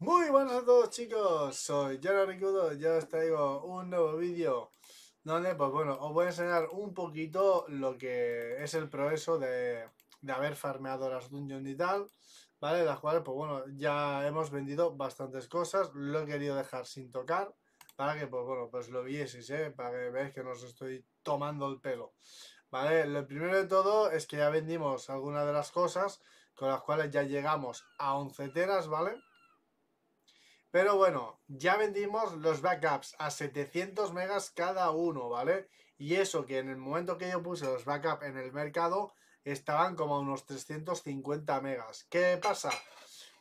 Muy buenas a todos chicos, soy Jonathan Ricudo, ya os traigo un nuevo vídeo donde pues bueno, os voy a enseñar un poquito lo que es el progreso de, de haber farmeado las dungeons y tal, ¿vale? Las cuales pues bueno, ya hemos vendido bastantes cosas, lo he querido dejar sin tocar para que pues bueno, pues lo vieseis, ¿eh? Para que veáis que no os estoy tomando el pelo, ¿vale? Lo primero de todo es que ya vendimos algunas de las cosas con las cuales ya llegamos a 11 teras, ¿vale? vale pero bueno, ya vendimos los backups a 700 megas cada uno, ¿vale? Y eso que en el momento que yo puse los backups en el mercado estaban como a unos 350 megas. ¿Qué pasa?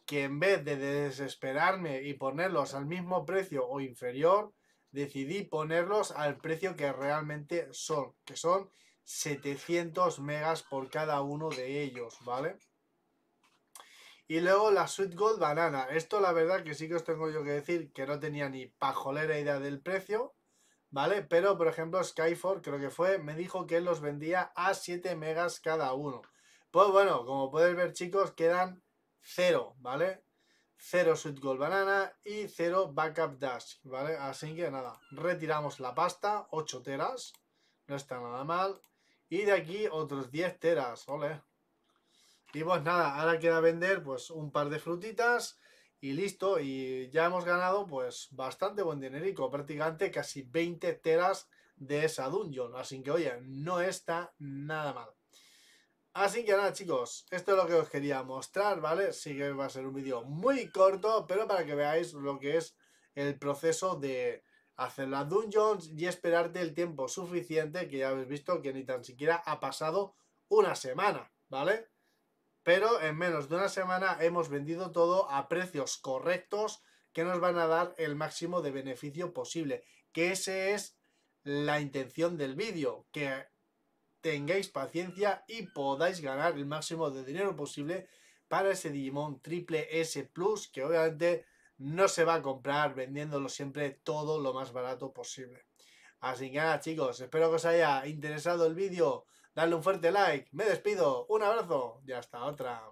Que en vez de desesperarme y ponerlos al mismo precio o inferior, decidí ponerlos al precio que realmente son, que son 700 megas por cada uno de ellos, ¿vale? Y luego la Sweet Gold Banana. Esto la verdad que sí que os tengo yo que decir que no tenía ni pajolera idea del precio, ¿vale? Pero por ejemplo Skyford, creo que fue, me dijo que los vendía a 7 megas cada uno. Pues bueno, como podéis ver chicos, quedan 0, ¿vale? 0 Sweet Gold Banana y 0 Backup Dash, ¿vale? Así que nada, retiramos la pasta, 8 teras, no está nada mal. Y de aquí otros 10 teras, vale y pues nada, ahora queda vender pues un par de frutitas y listo. Y ya hemos ganado pues bastante buen dinerico, prácticamente casi 20 teras de esa dungeon. Así que oye, no está nada mal. Así que nada chicos, esto es lo que os quería mostrar, ¿vale? Sí que va a ser un vídeo muy corto, pero para que veáis lo que es el proceso de hacer las dungeons y esperarte el tiempo suficiente, que ya habéis visto que ni tan siquiera ha pasado una semana, ¿vale? pero en menos de una semana hemos vendido todo a precios correctos que nos van a dar el máximo de beneficio posible, que esa es la intención del vídeo, que tengáis paciencia y podáis ganar el máximo de dinero posible para ese Digimon Triple S Plus, que obviamente no se va a comprar vendiéndolo siempre todo lo más barato posible. Así que nada chicos, espero que os haya interesado el vídeo. Dale un fuerte like. Me despido. Un abrazo y hasta otra.